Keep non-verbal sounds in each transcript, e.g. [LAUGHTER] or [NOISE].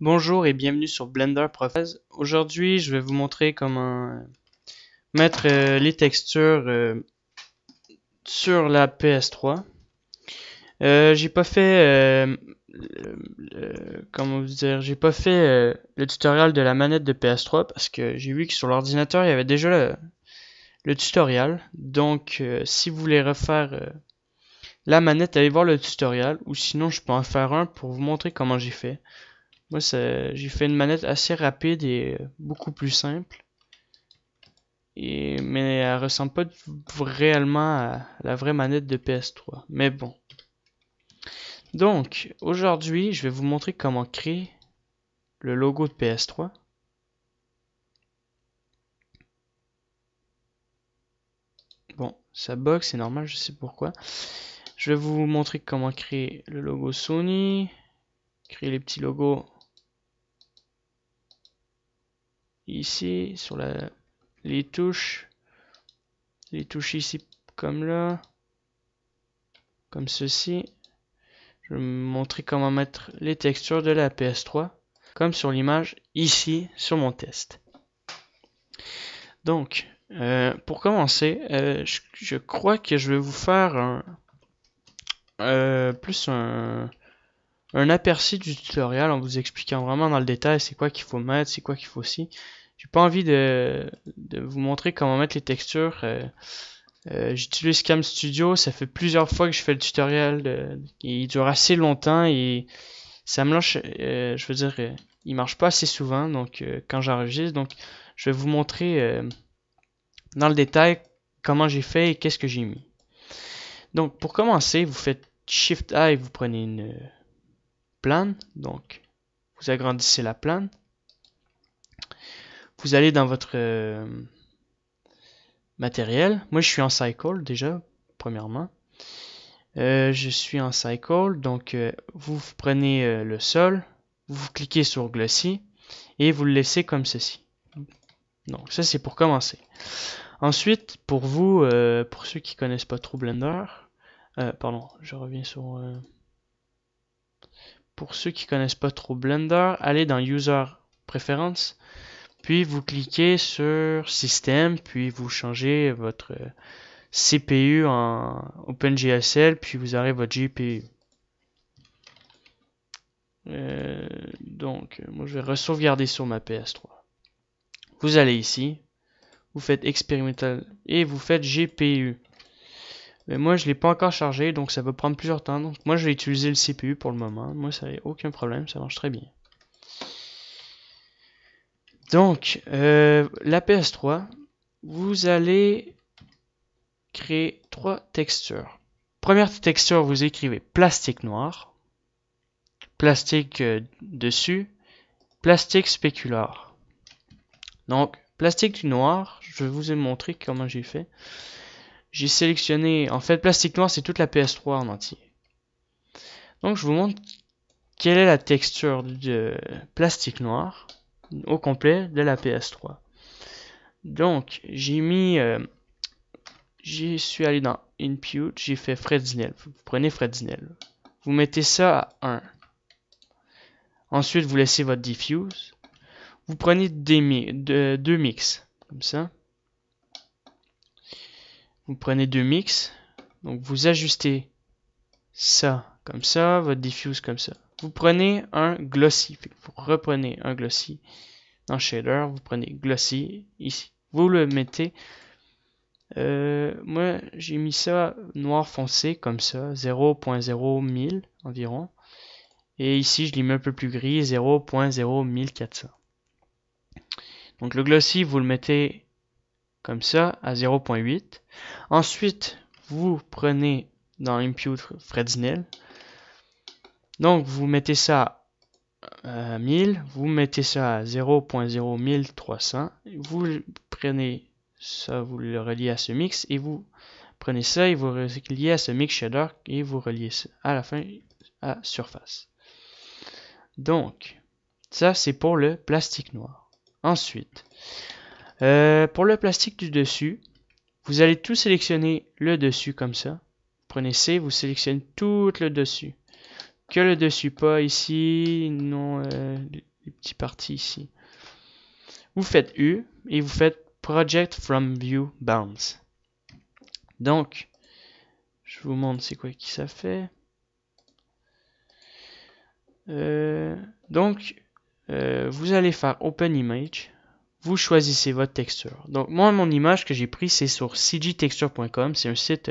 Bonjour et bienvenue sur Blender Prophase. Aujourd'hui, je vais vous montrer comment euh, mettre euh, les textures euh, sur la PS3. j'ai pas fait, comment vous dire, j'ai pas fait le tutoriel de la manette de PS3 parce que j'ai vu que sur l'ordinateur il y avait déjà le, le tutoriel. Donc, si vous voulez refaire la manette, allez voir le tutoriel ou sinon je peux en faire un pour vous montrer comment j'ai fait. Moi, j'ai fait une manette assez rapide et euh, beaucoup plus simple. Et, mais elle ressemble pas réellement à la vraie manette de PS3. Mais bon. Donc, aujourd'hui, je vais vous montrer comment créer le logo de PS3. Bon, ça bug, c'est normal, je sais pourquoi. Je vais vous montrer comment créer le logo Sony, créer les petits logos ici sur la, les touches. Les touches ici comme là. Comme ceci. Je vais vous montrer comment mettre les textures de la PS3. Comme sur l'image ici sur mon test. Donc, euh, pour commencer, euh, je, crois que je vais vous faire un, euh, plus un, un aperçu du tutoriel en vous expliquant vraiment dans le détail c'est quoi qu'il faut mettre, c'est quoi qu'il faut aussi j'ai pas envie de, vous montrer comment mettre les textures. Euh, euh, J'utilise Cam Studio, ça fait plusieurs fois que je fais le tutoriel, il dure assez longtemps et ça me lâche, euh, je veux dire, euh, il marche pas assez souvent donc quand j'enregistre, donc je vais vous montrer dans le détail comment j'ai fait et qu'est-ce que j'ai mis. Donc pour commencer, vous faites Shift A et vous prenez une plane, donc vous agrandissez la plane. Vous allez dans votre euh, matériel. Moi, je suis en cycle déjà, premièrement. Euh, je suis en cycle, donc euh, vous prenez le sol, vous cliquez sur Glossy et vous le laissez comme ceci. Donc ça, c'est pour commencer. Ensuite, pour vous, pour ceux qui connaissent pas trop Blender, pardon, je reviens sur pour ceux qui connaissent pas trop Blender, allez dans User Preferences puis vous cliquez sur Système, puis vous changez votre euh, CPU en OpenGSL, puis vous avez votre GPU. Euh, donc, euh, moi je vais sauvegarder sur ma PS3. Vous allez ici, vous faites expérimental et vous faites GPU. Mais ben, moi je l'ai pas encore chargé, donc ça va prendre plusieurs temps. Donc moi je vais utiliser le CPU pour le moment. Moi ça n'a aucun problème, ça marche très bien. Donc, euh, la PS3, vous allez créer trois textures. Première texture, vous écrivez plastique noir, plastique euh, dessus, plastique spéculaire. Donc, plastique noir, je vous ai montré comment j'ai fait. J'ai sélectionné, en fait, plastique noir, c'est toute la PS3 en entier. Donc, je vous montre quelle est la texture de plastique noir au complet de la PS3. Donc, j'ai mis. Euh, j'y suis allé dans Input, j'ai fait Fredinel. Vous prenez Fredinel. Vous mettez ça à 1. Ensuite, vous laissez votre diffuse. Vous prenez des deux mix, comme ça. Vous prenez deux mix. Donc, vous ajustez ça comme ça, votre diffuse comme ça vous prenez un glossy. vous reprenez un glossy dans shader, vous prenez glossy ici. Vous le mettez. Euh, moi, j'ai mis ça noir foncé comme ça, 0.000 environ. Et ici, je l'ai mis un peu plus gris, 0.01400. Donc le glossy, vous le mettez comme ça à 0.8. Ensuite, vous prenez dans Impute Fresnel, donc vous mettez ça à 1000, vous mettez ça à 0.01300, vous prenez ça, vous le reliez à ce mix et vous prenez ça et vous reliez à ce mix shader et vous reliez à la fin à surface. Donc, ça c'est pour le plastique noir. Ensuite, euh, pour le plastique du dessus, vous allez tout sélectionner le dessus comme ça. Prenez C, vous sélectionnez tout le dessus que le dessus pas ici, non euh, les petits parties ici. Vous faites U et vous faites Project from View Bounds. Donc, je vous montre c'est quoi qui ça fait. Euh, donc, euh, vous allez faire Open Image. Vous choisissez votre texture. Donc, moi, mon image que j'ai pris, c'est sur cgtexture.com. C'est un site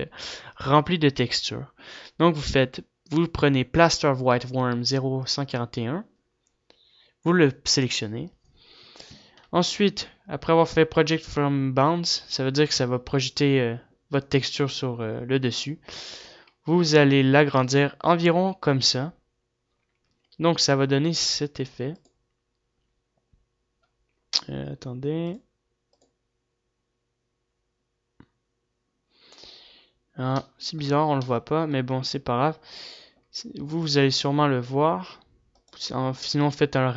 rempli de textures. Donc, vous faites vous prenez Plaster of White Worm 0141. Vous le sélectionnez. Ensuite, après avoir fait Project from Bounds, ça veut dire que ça va projeter euh, votre texture sur euh, le dessus. Vous allez l'agrandir environ comme ça. Donc ça va donner cet effet. Euh, attendez. Hein, c'est bizarre, on le voit pas, mais bon, c'est pas grave. Vous, vous allez sûrement le voir. Sinon, faites un,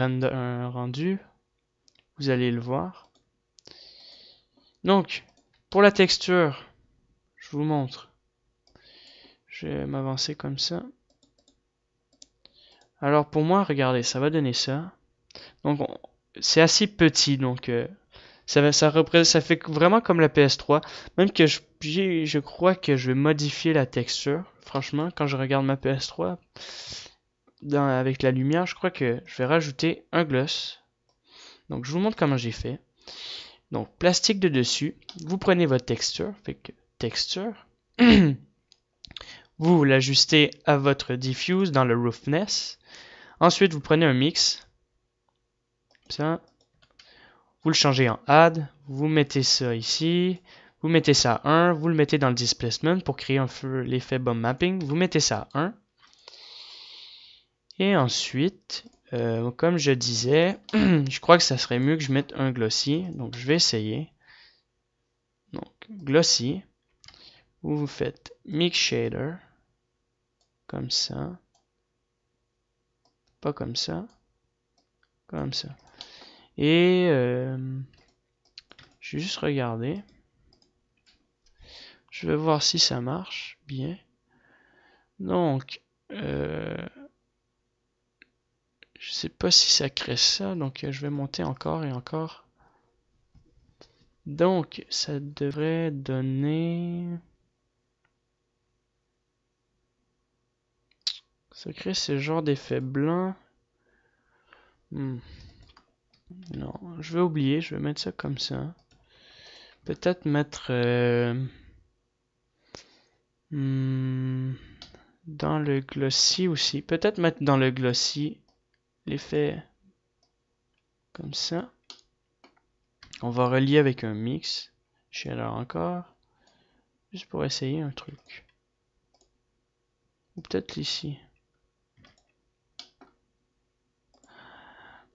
rendu. Vous allez le voir. Donc, pour la texture, je vous montre. Je vais m'avancer comme ça. Alors pour moi, regardez, ça va donner ça. Donc c'est assez petit, donc euh, ça, fait vraiment comme la PS3. Même que je, crois que je vais modifier la texture. Franchement, quand je regarde ma PS3 avec la lumière, je crois que je vais rajouter un gloss. Donc je vous montre comment j'ai fait. Donc plastique de dessus. Vous prenez votre texture. texture. [CLEARS THROAT] vous l'ajustez à votre diffuse dans le roughness. Ensuite, vous prenez un mix. Ça vous le changez en add, vous mettez ça ici, vous mettez ça à 1, vous le mettez dans le displacement pour créer un l'effet bomb mapping, vous mettez ça à 1. Et ensuite, euh, comme je disais, [CLEARS THROAT] je crois que ça serait mieux que je mette un glossy, donc je vais essayer. Donc, glossy, vous faites mix shader, comme ça, pas comme ça, comme ça. Et euh, je vais juste regarder. Je vais voir si ça marche bien. Donc, euh, je sais pas si ça crée ça, donc je vais monter encore et encore. Donc, ça devrait donner... Ça crée ce genre d'effet blanc. Hmm. Non, je vais oublier, je vais mettre ça comme ça. Peut-être mettre... Euh, hmm, dans le glossy aussi. Peut-être mettre dans le glossy l'effet comme ça. On va relier avec un mix. Je alors encore. Juste pour essayer un truc. Ou peut-être ici.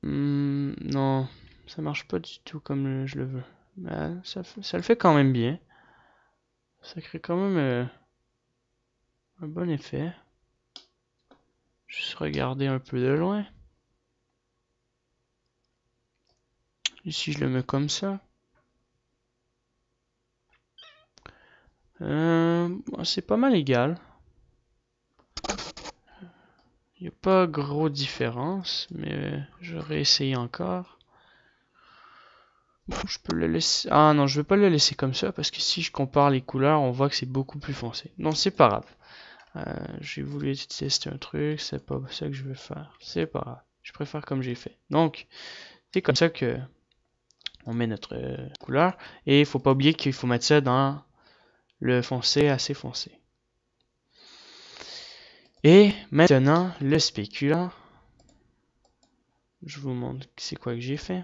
Hmm, non, ça marche pas du tout comme je le veux. Mais bah, ça, le fait quand même bien. Ça crée quand même euh, un bon effet. Juste regarder un peu de loin. Ici, je le mets comme ça. Euh, c'est pas mal égal. Il n'y a pas gros différence, mais vais essayé encore. je peux le laisser... Ah non, je vais pas le laisser comme ça, parce que si je compare les couleurs, on voit que c'est beaucoup plus foncé. Non, c'est pas grave. Euh, j'ai voulu tester un truc, c'est pas ça que je veux faire. C'est pas grave. Je préfère comme j'ai fait. Donc, c'est comme ça que on met notre euh, couleur. Et il faut pas oublier qu'il faut mettre ça dans le foncé assez foncé. Et maintenant, le spéculant. Je vous montre c'est quoi que j'ai fait.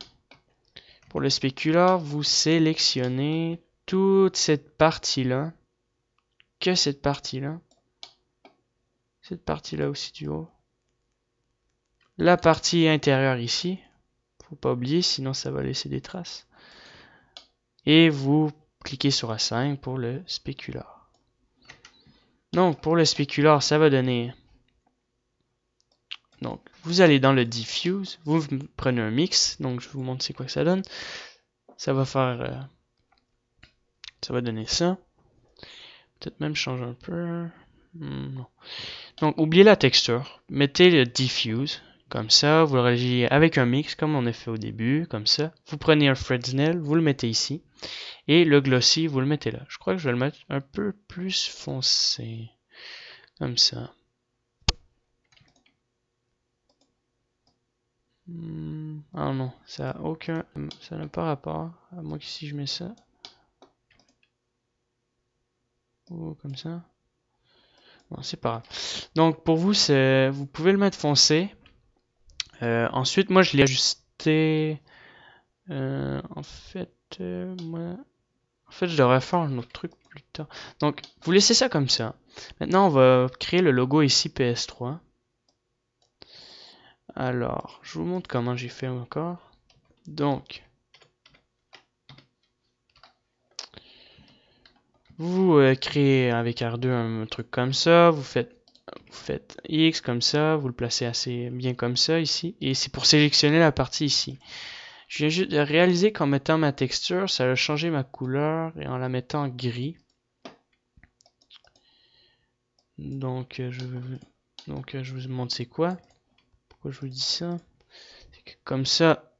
Pour le spéculant, vous sélectionnez toute cette partie-là. Que cette partie-là. Cette partie-là aussi du haut. La partie intérieure ici. Faut pas oublier, sinon ça va laisser des traces. Et vous cliquez sur A5 pour le spéculant. Donc, pour le spéculaire, ça va donner... Donc, vous allez dans le diffuse, vous prenez un mix, donc je vous montre c'est quoi que ça donne. Ça va faire... Euh, ça va donner ça. Peut-être même changer un peu. Hmm, donc, oubliez la texture, mettez le diffuse, comme ça, vous le réagissez avec un mix comme on a fait au début, comme ça. Vous prenez un Fresnel, vous le mettez ici, et le glossy, vous le mettez là. Je crois que je vais le mettre un peu plus foncé, comme ça. Hmm. Ah non, ça n'a aucun, ça n'a pas rapport, à si je mets ça, ou comme ça. Non, c'est pas grave. Donc pour vous, vous pouvez le mettre foncé, euh, ensuite, moi, je l'ai ajusté. Euh, en fait, euh, moi... en fait, je devrais faire un autre truc plus tard. Donc, vous laissez ça comme ça. Maintenant, on va créer le logo ici PS3. Alors, je vous montre comment j'ai fait encore. Donc, vous créez avec R2 un truc comme ça. Vous faites faites X comme ça, vous le placez assez bien comme ça ici, et c'est pour sélectionner la partie ici. Je viens juste de réaliser qu'en mettant ma texture, ça a changé ma couleur et en la mettant gris. Donc euh, je, donc, euh, je vous montre c'est quoi. Pourquoi je vous dis ça C'est que comme ça...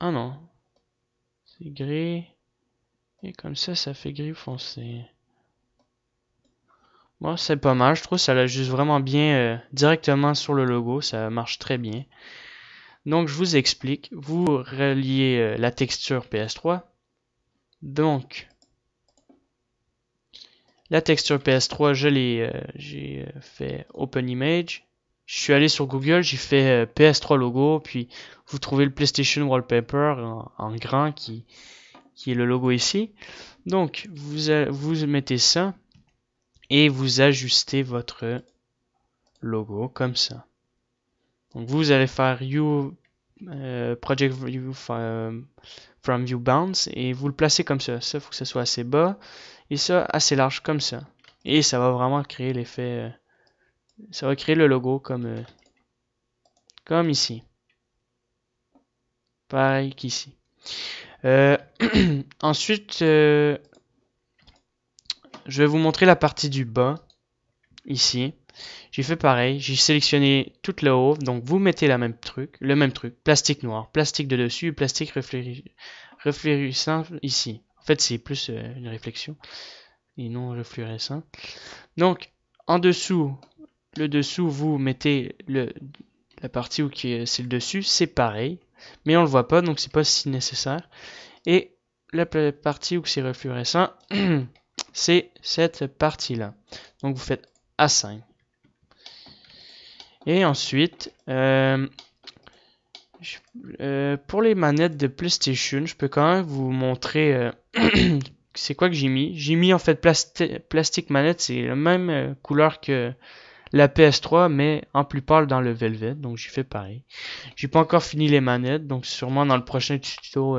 Ah non. C'est gris. Et comme ça, ça fait gris foncé bon, c'est pas mal. Je trouve ça l'ajuste vraiment bien euh, directement sur le logo. Ça marche très bien. Donc, je vous explique. Vous reliez euh, la texture PS3. Donc, la texture PS3, je l'ai, euh, j'ai fait Open Image. Je suis allé sur Google, j'ai fait PS3 logo, puis vous trouvez le PlayStation Wallpaper en, en grand qui, qui est le logo ici. Donc, vous, vous mettez ça et vous ajustez votre logo comme ça. Donc vous allez faire you euh, project view euh, from, view bounds et vous le placez comme ça. Ça faut que ce soit assez bas et ça assez large comme ça. Et ça va vraiment créer l'effet. Euh, ça va créer le logo comme comme ici. Pareil qu'ici. [CLEARS THROAT] ensuite, je vais vous montrer la partie du bas, ici. J'ai fait pareil, j'ai sélectionné toute la haut, donc vous mettez la même truc, le même truc, plastique noir, plastique de dessus, plastique refluorescent ici. En fait, c'est plus euh, une réflexion et non refluorescent. Donc, en dessous, le dessous, vous mettez la partie où c'est le dessus, c'est pareil, mais on le voit pas, donc c'est pas si nécessaire. Et la partie où c'est refluorescent, [CLEARS THROAT] c'est cette partie-là. Donc vous faites A5. Et ensuite, euh, euh, pour les manettes de PlayStation, je peux quand même vous montrer euh, [CLEARS THROAT] c'est quoi que j'ai mis. J'ai mis en fait plastique, plastique manette, c'est la même couleur que la PS3, mais en plus pâle dans le velvet, donc j'ai fait pareil. J'ai pas encore fini les manettes, donc sûrement dans le prochain tuto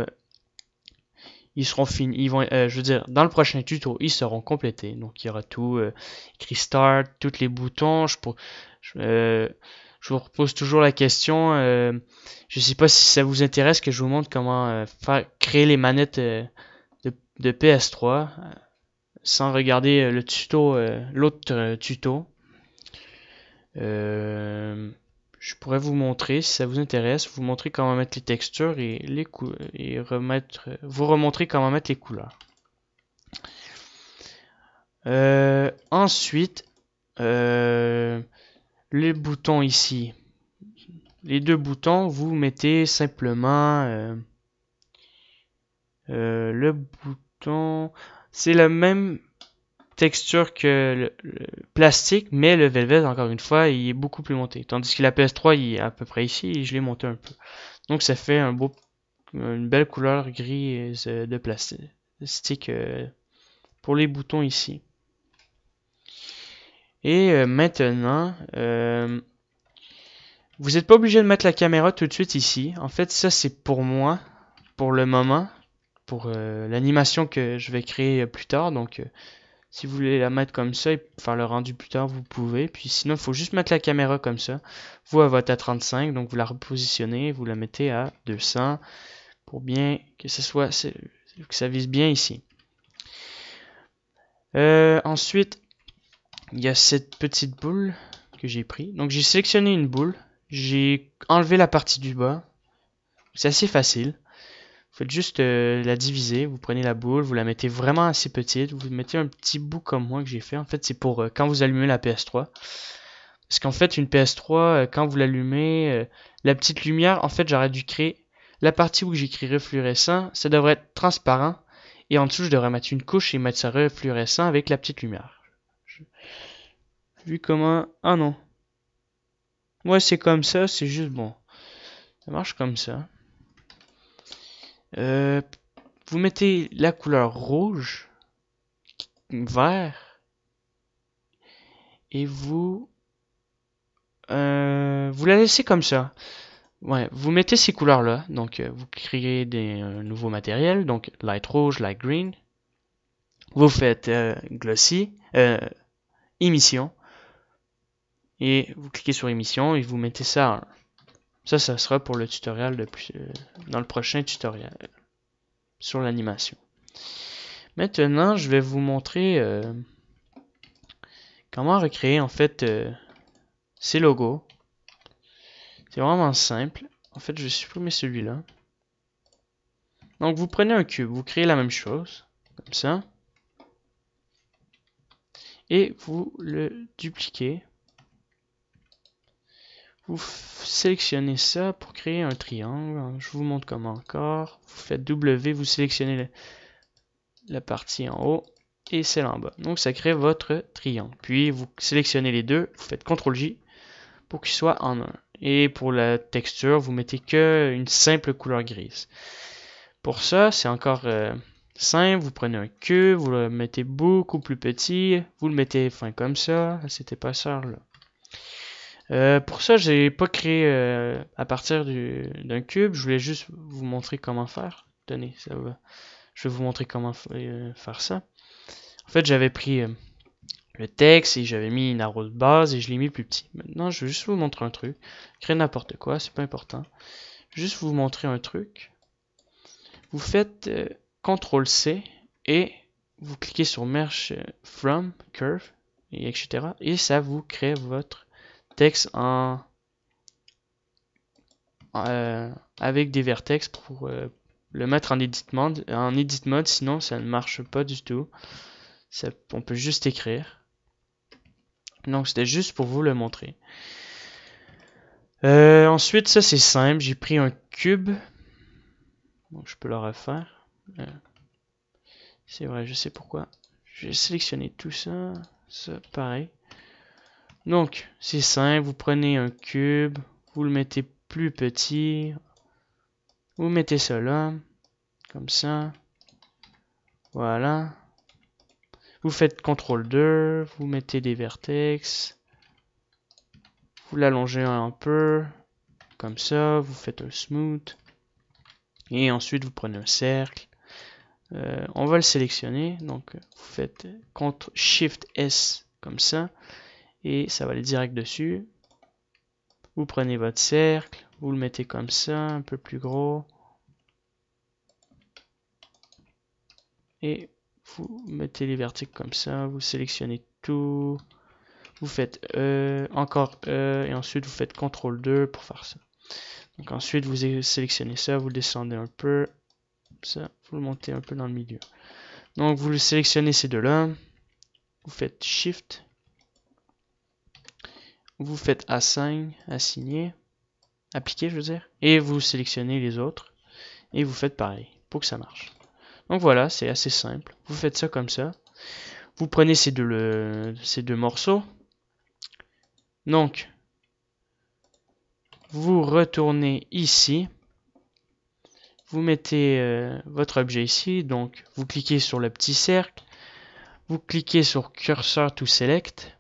ils seront finis, ils vont, euh, je veux dire, dans le prochain tuto, ils seront complétés. Donc il y aura tout, euh, cristal toutes tous les boutons. Je, pour, je, euh, vous repose toujours la question. je sais pas si ça vous intéresse que je vous montre comment faire, créer les manettes de, PS3 sans regarder le tuto, l'autre tuto je pourrais vous montrer, si ça vous intéresse, vous montrer comment mettre les textures et, les et remettre, vous remontrer comment mettre les couleurs. Euh, ensuite, euh, les boutons ici. Les deux boutons, vous mettez simplement euh, le bouton... C'est la même texture que le, plastique, mais le Velvet, encore une fois, il est beaucoup plus monté. Tandis que la PS3, il est à peu près ici, et je l'ai monté un peu. Donc ça fait un beau, une belle couleur grise euh, de plastique euh, pour les boutons ici. Et euh, maintenant, vous n'êtes pas obligé de mettre la caméra tout de suite ici. En fait, ça c'est pour moi, pour le moment, pour l'animation que je vais créer plus tard. Donc, si vous voulez la mettre comme ça et faire le rendu plus tard, vous pouvez. Puis sinon, il faut juste mettre la caméra comme ça. Vous, avez votre a 35, donc vous la repositionnez, vous la mettez à 200 pour bien que soit que ça vise bien ici. Euh, ensuite, il y a cette petite boule que j'ai pris. Donc j'ai sélectionné une boule, j'ai enlevé la partie du bas. C'est assez facile faites juste euh, la diviser, vous prenez la boule, vous la mettez vraiment assez petite, vous mettez un petit bout comme moi que j'ai fait. En fait, c'est pour euh, quand vous allumez la PS3. Parce qu'en fait, une PS3, euh, quand vous l'allumez, la petite lumière, en fait, j'aurais dû créer la partie où j'écris fluorescent, ça devrait être transparent. Et en dessous, je devrais mettre une couche et mettre ça fluorescent avec la petite lumière. Vu comment... Ah non. Moi c'est comme ça, c'est juste bon. Ça marche comme ça. Euh, vous mettez la couleur rouge, vert, et vous, euh, vous la laissez comme ça. Ouais, vous mettez ces couleurs-là, donc euh, vous créez des euh, nouveaux matériels, donc light rouge, light green. Vous faites glossy, émission, et vous cliquez sur émission et vous mettez ça hein. Ça, ça sera pour le tutoriel euh, dans le prochain tutoriel sur l'animation. Maintenant, je vais vous montrer euh, comment recréer en fait euh, ces logos. C'est vraiment simple. En fait, je vais supprimer celui-là. Donc, vous prenez un cube, vous créez la même chose, comme ça. Et vous le dupliquez vous sélectionnez ça pour créer un triangle. Je vous montre comment encore. Vous faites W, vous sélectionnez la partie en haut et celle en bas. Donc ça crée votre triangle. Puis vous sélectionnez les deux, vous faites CTRL J pour qu'ils soient en un. Et pour la texture, vous mettez que une simple couleur grise. Pour ça, c'est encore euh, simple. Vous prenez un cube, vous le mettez beaucoup plus petit, vous le mettez fin comme ça, C'était pas ça, là. Euh, pour ça, j'ai pas créé euh, à partir d'un cube. Je voulais juste vous montrer comment faire. Tenez, ça va. Je vais vous montrer comment euh, faire ça. En fait, j'avais pris le texte et j'avais mis une arrow de base et je l'ai mis plus petit. Maintenant, je vais juste vous montrer un truc. Créer n'importe quoi, c'est pas important. Juste vous montrer un truc. Vous faites CTRL C et vous cliquez sur Merge From Curve, et etc. Et ça vous crée votre text euh, avec des vertex pour euh, le mettre en edit mode. edit mode, sinon ça ne marche pas du tout. on peut juste écrire. Donc c'était juste pour vous le montrer. Euh, ensuite, ça c'est simple. J'ai pris un cube. Donc je peux le refaire. c'est vrai, je sais pourquoi. J'ai sélectionné tout ça. Ça, pareil. Donc, c'est simple, vous prenez un cube, vous le mettez plus petit, vous mettez ça là, comme ça, voilà. Vous faites CTRL 2, vous mettez des vertex, vous l'allongez un peu, comme ça, vous faites un smooth, et ensuite vous prenez un cercle, euh, on va le sélectionner, donc vous faites CTRL SHIFT S comme ça, et ça va aller direct dessus. Vous prenez votre cercle, vous le mettez comme ça, un peu plus gros. Et vous mettez les vertices comme ça, vous sélectionnez tout, vous faites E, encore E, et ensuite vous faites CTRL 2 pour faire ça. Donc ensuite vous sélectionnez ça, vous le descendez un peu, ça, vous le montez un peu dans le milieu. Donc vous sélectionnez ces deux-là, vous faites Shift, vous faites Assign, assigner, appliquer je veux dire, et vous sélectionnez les autres, et vous faites pareil, pour que ça marche. Donc voilà, c'est assez simple. Vous faites ça comme ça. Vous prenez ces deux, morceaux. Donc, vous retournez ici. Vous mettez euh, votre objet ici. Donc, vous cliquez sur le petit cercle. Vous cliquez sur Cursor to select.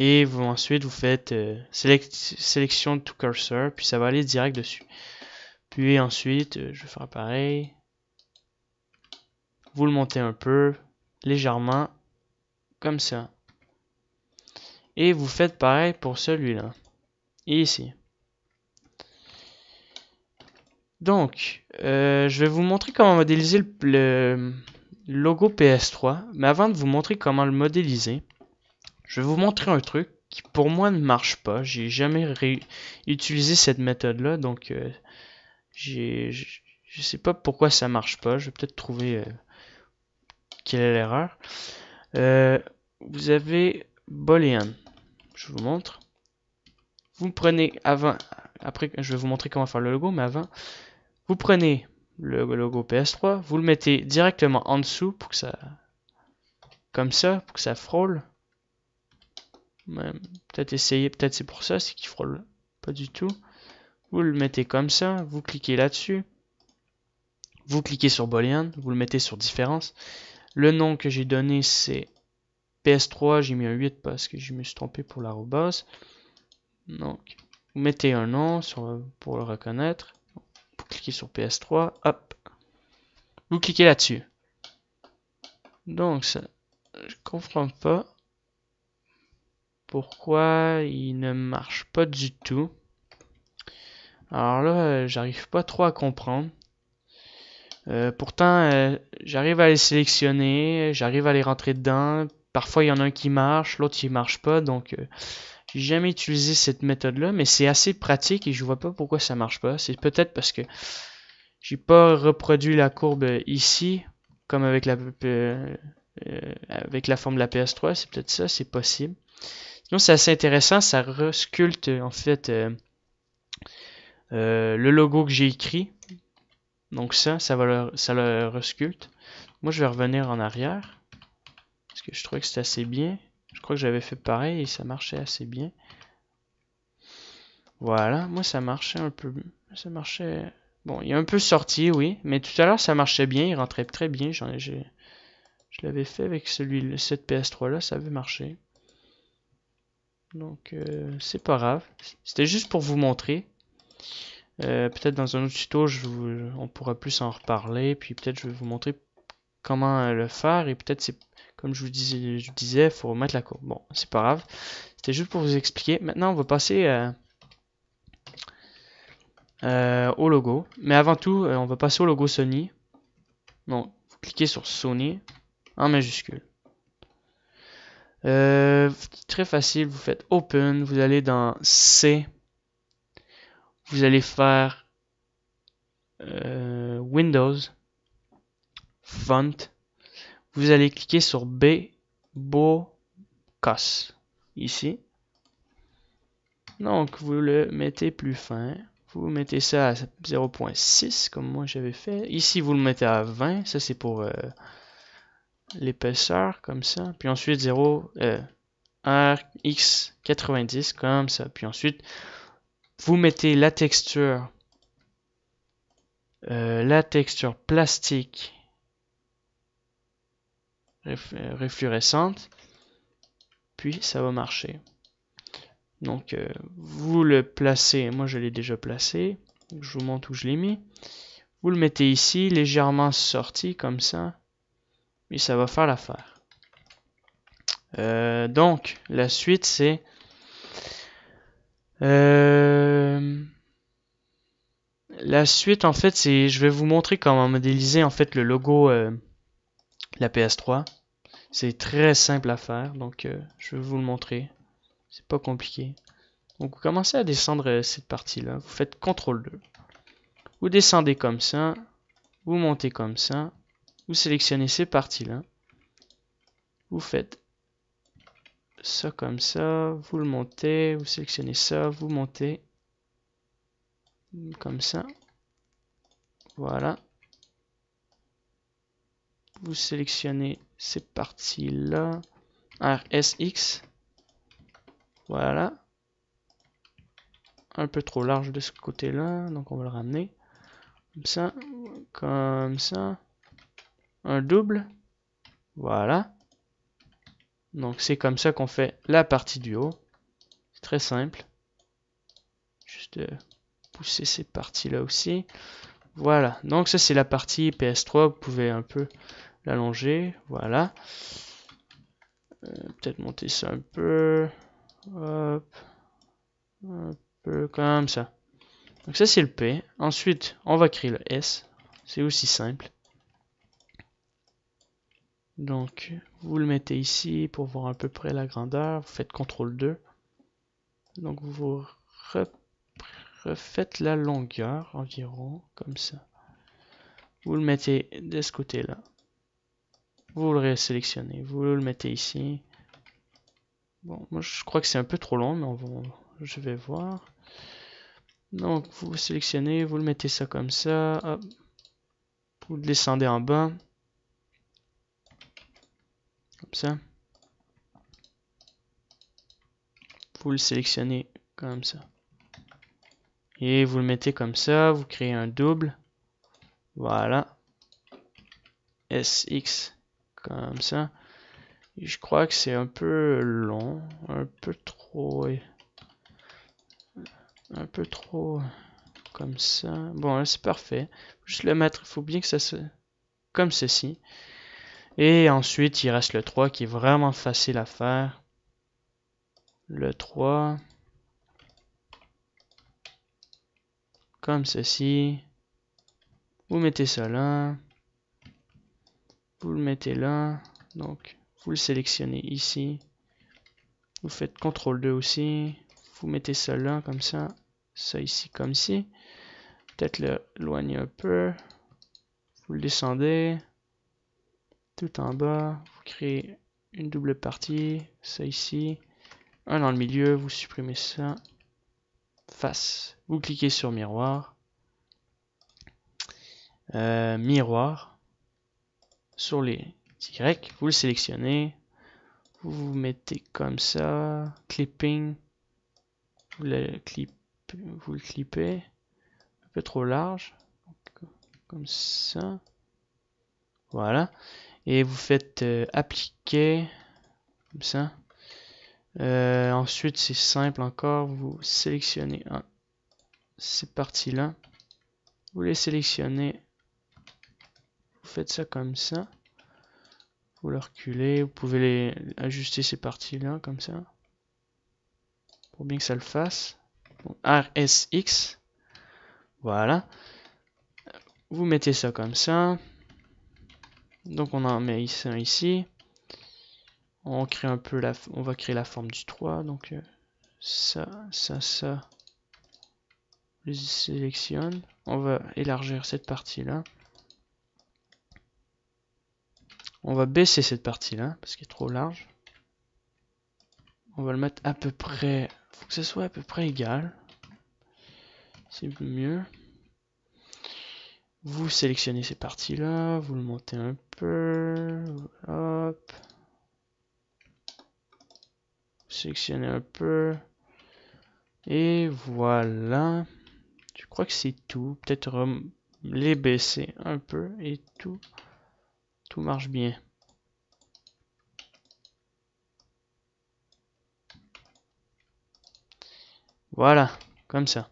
Et vous, ensuite, vous faites euh, sélection to cursor, puis ça va aller direct dessus. Puis ensuite, euh, je vais faire pareil. Vous le montez un peu, légèrement, comme ça. Et vous faites pareil pour celui-là. Et Ici. Donc, euh, je vais vous montrer comment modéliser le logo PS3. Mais avant de vous montrer comment le modéliser, je vais vous montrer un truc qui pour moi ne marche pas. J'ai jamais utilisé cette méthode-là, donc euh, j'ai, je sais pas pourquoi ça marche pas. Je vais peut-être trouver euh, quelle est l'erreur. Euh, vous avez Boolean. Je vous montre. Vous prenez avant, après je vais vous montrer comment faire le logo, mais avant, vous prenez le logo PS3, vous le mettez directement en dessous pour que ça, comme ça, pour que ça frôle Peut-être essayer, peut-être c'est pour ça, c'est qu'il frôle pas du tout. Vous le mettez comme ça, vous cliquez là-dessus. Vous cliquez sur Boolean, vous le mettez sur différence. Le nom que j'ai donné c'est PS3, j'ai mis un 8 parce que je me suis trompé pour la robos Donc, vous mettez un nom sur, pour le reconnaître. Vous cliquez sur PS3, hop. Vous cliquez là-dessus. Donc, ça, je comprends pas pourquoi il ne marche pas du tout. Alors là, euh, j'arrive pas trop à comprendre. Euh, pourtant, euh, j'arrive à les sélectionner, j'arrive à les rentrer dedans. Parfois, il y en a un qui marche, l'autre qui marche pas. Donc, j'ai jamais utilisé cette méthode-là, mais c'est assez pratique et je vois pas pourquoi ça marche pas. C'est peut-être parce que j'ai pas reproduit la courbe ici, comme avec la avec la forme de la PS3. C'est peut-être ça, c'est possible. Non, c'est assez intéressant. Ça resculpte en fait euh, euh, le logo que j'ai écrit. Donc ça, ça, va le, ça le Moi, je vais revenir en arrière. Parce que je trouvais que c'était assez bien. Je crois que j'avais fait pareil et ça marchait assez bien. Voilà, moi ça marchait un peu. Ça marchait. Bon, il est un peu sorti, oui. Mais tout à l'heure, ça marchait bien. Il rentrait très bien. J'en ai... Je l'avais fait avec celui cette PS3 là, ça avait marché. Donc, euh, c'est pas grave. C'était juste pour vous montrer. Euh, peut-être dans un autre tuto, je vous, on pourra plus en reparler. Puis peut-être je vais vous montrer comment euh, le faire. Et peut-être c'est, comme je vous disais, je disais, faut remettre la courbe. Bon, c'est pas grave. C'était juste pour vous expliquer. Maintenant, on va passer au logo. Mais avant tout, on va passer au logo Sony. Donc, vous cliquez sur Sony en majuscule. Euh, très facile, vous faites Open, vous allez dans C, vous allez faire euh, Windows, Font, vous allez cliquer sur B, Cos, ici. Donc, vous le mettez plus fin. Vous mettez ça à 0.6, comme moi j'avais fait. Ici, vous le mettez à 20. Ça, c'est pour euh, l'épaisseur comme ça, puis ensuite 0 euh, RX90 comme ça, puis ensuite vous mettez la texture euh, la texture plastique euh, réfluorescente, puis ça va marcher. Donc euh, vous le placez, moi je l'ai déjà placé, je vous montre où je l'ai mis. Vous le mettez ici, légèrement sorti comme ça, oui ça va faire l'affaire. Euh, donc, la suite, c'est... Euh, la suite, en fait, c'est... Je vais vous montrer comment modéliser, en fait, le logo euh, la PS3. C'est très simple à faire, donc je vais vous le montrer. C'est pas compliqué. Donc, vous commencez à descendre cette partie-là. Vous faites CTRL 2. Vous descendez comme ça. Vous montez comme ça. Vous sélectionnez ces parties-là. Vous faites ça comme ça, vous le montez, vous sélectionnez ça, vous montez comme ça. Voilà. Vous sélectionnez ces parties-là. RSX. Voilà. Un peu trop large de ce côté-là, donc on va le ramener. Comme ça, comme ça double. Voilà. Donc c'est comme ça qu'on fait la partie du haut. très simple. Juste euh, pousser ces parties-là aussi. Voilà. Donc ça c'est la partie PS3. Vous pouvez un peu l'allonger. Voilà. Euh, peut-être monter ça un peu. Hop. Un peu comme ça. Donc ça c'est le P. Ensuite on va créer le S. C'est aussi simple. Donc, vous le mettez ici pour voir à peu près la grandeur. Vous faites CTRL 2. Donc, vous refaites la longueur environ, comme ça. Vous le mettez de ce côté-là. Vous le ré-sélectionnez. Vous le mettez ici. Bon, moi je crois que c'est un peu trop long, mais je vais voir. Donc, vous sélectionnez, vous le mettez ça comme ça. Vous descendez en bas. Comme ça. Vous le sélectionnez comme ça. Et vous le mettez comme ça. Vous créez un double. Voilà. SX comme ça. je crois que c'est un peu long, un peu trop un peu trop comme ça. Bon, c'est parfait. Juste le mettre, il faut bien que ça se comme ceci. Et ensuite, il reste le 3 qui est vraiment facile à faire. Le 3. Comme ceci. Vous mettez ça là. Vous le mettez là. Donc, vous le sélectionnez ici. Vous faites CTRL 2 aussi. Vous mettez ça là, comme ça. Ça ici, comme ci. Peut-être l'éloigner un peu. Vous le descendez tout en bas, vous créez une double partie, ça ici, un dans le milieu, vous supprimez ça, face, vous cliquez sur miroir, euh, miroir, sur les Y, vous le sélectionnez, vous vous mettez comme ça, clipping, vous le, clip, vous le clippez, un peu trop large, comme ça, voilà, et vous faites euh, appliquer comme ça euh, ensuite c'est simple encore vous sélectionnez ces parties là vous les sélectionnez vous faites ça comme ça vous le reculez vous pouvez les ajuster ces parties là comme ça pour bien que ça le fasse RSX voilà vous mettez ça comme ça donc on a un ici ici. On crée un peu la on va créer la forme du 3 donc euh, ça ça ça je les sélectionne. On va élargir cette partie là. On va baisser cette partie là parce qu'elle est trop large. On va le mettre à peu près faut que ce soit à peu près égal. C'est mieux. Vous sélectionnez ces parties-là, vous le montez un peu, hop. sélectionnez un peu. Et voilà. Je crois que c'est tout. Peut-être euh, les baisser un peu et tout, tout marche bien. Voilà, comme ça.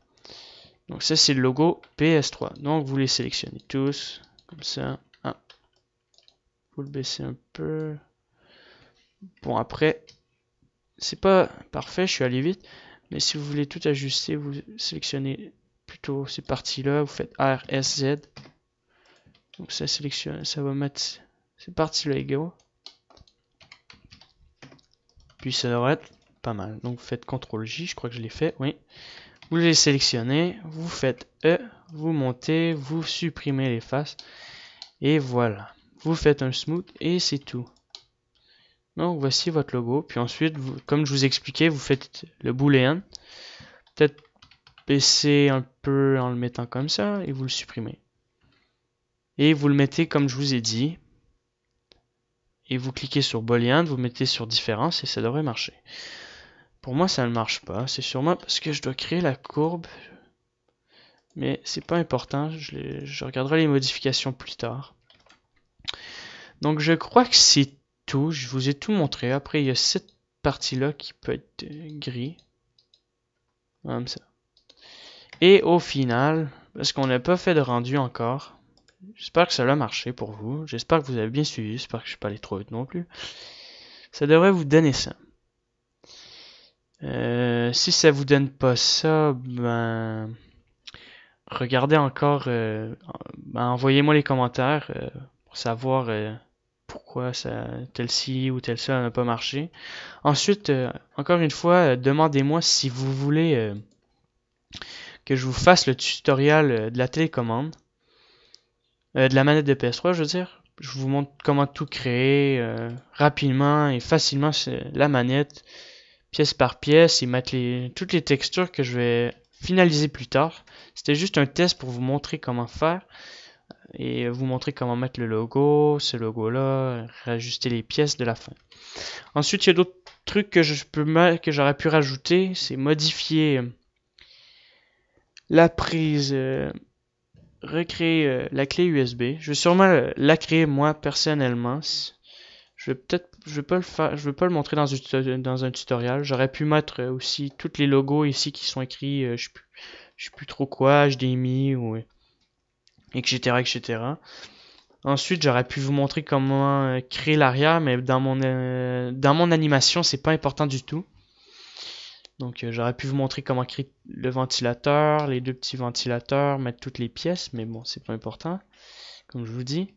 Donc ça c'est le logo PS3. Donc vous les sélectionnez tous, comme ça. Ah. Vous le baissez un peu. Bon après, c'est pas parfait, je suis allé vite. Mais si vous voulez tout ajuster, vous sélectionnez plutôt ces parties-là. Vous faites R, S, Z. Donc ça sélectionne, ça va mettre ces parties-là go, Puis ça devrait être pas mal. Donc vous faites CTRL J, je crois que je l'ai fait, oui. Vous les sélectionnez, vous faites E, vous montez, vous supprimez les faces. Et voilà. Vous faites un smooth et c'est tout. Donc voici votre logo. Puis ensuite, comme je vous expliquais, vous faites le boolean. Peut-être baisser un peu en le mettant comme ça et vous le supprimez. Et vous le mettez comme je vous ai dit. Et vous cliquez sur boolean, vous mettez sur différence et ça devrait marcher. Pour moi, ça ne marche pas. C'est sûrement parce que je dois créer la courbe. Mais c'est pas important. Je, je regarderai les modifications plus tard. Donc, je crois que c'est tout. Je vous ai tout montré. Après, il y a cette partie-là qui peut être gris. Comme ça. Et au final, parce qu'on n'a pas fait de rendu encore, J'espère que ça a marché pour vous. J'espère que vous avez bien suivi. J'espère que je ne suis pas allé trop vite non plus. Ça devrait vous donner ça. Euh, si ça vous donne pas ça, ben regardez encore, euh, ben, envoyez-moi les commentaires euh, pour savoir pourquoi ça, ci ou tel ça n'a pas marché. Ensuite, encore une fois, demandez-moi si vous voulez que je vous fasse le tutoriel de la télécommande, de la manette de PS3, je veux dire. Je vous montre comment tout créer rapidement et facilement la manette pièce par pièce et mettre toutes les textures que je vais finaliser plus tard. C'était juste un test pour vous montrer comment faire et vous montrer comment mettre le logo, ce logo-là, ajuster les pièces de la fin. Ensuite, il y a d'autres trucs que je peux que j'aurais pu rajouter, c'est modifier la prise, euh, recréer euh, la clé USB. Je vais sûrement euh, la créer moi personnellement. Je vais peut-être je ne pas vais pas le montrer dans, un, tutoriel. J'aurais pu mettre euh, aussi tous les logos ici qui sont écrits, euh, je ne sais plus trop quoi, HDMI etc etc. Ensuite, j'aurais pu vous montrer comment euh, créer l'arrière, mais dans mon dans mon animation, c'est pas important du tout. Donc j'aurais pu vous montrer comment créer le ventilateur, les deux petits ventilateurs, mettre toutes les pièces, mais bon, c'est pas important, comme je vous dis.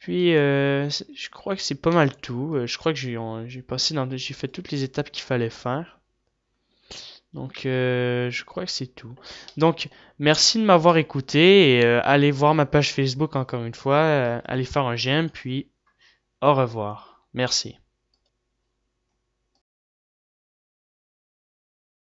Puis, euh, je crois que c'est pas mal tout. Euh, je crois que j'ai passé dans, j'ai fait toutes les étapes qu'il fallait faire. Donc, euh, je crois que c'est tout. Donc, merci de m'avoir écouté et allez voir ma page Facebook encore une fois. allez faire un j'aime, puis au revoir. Merci.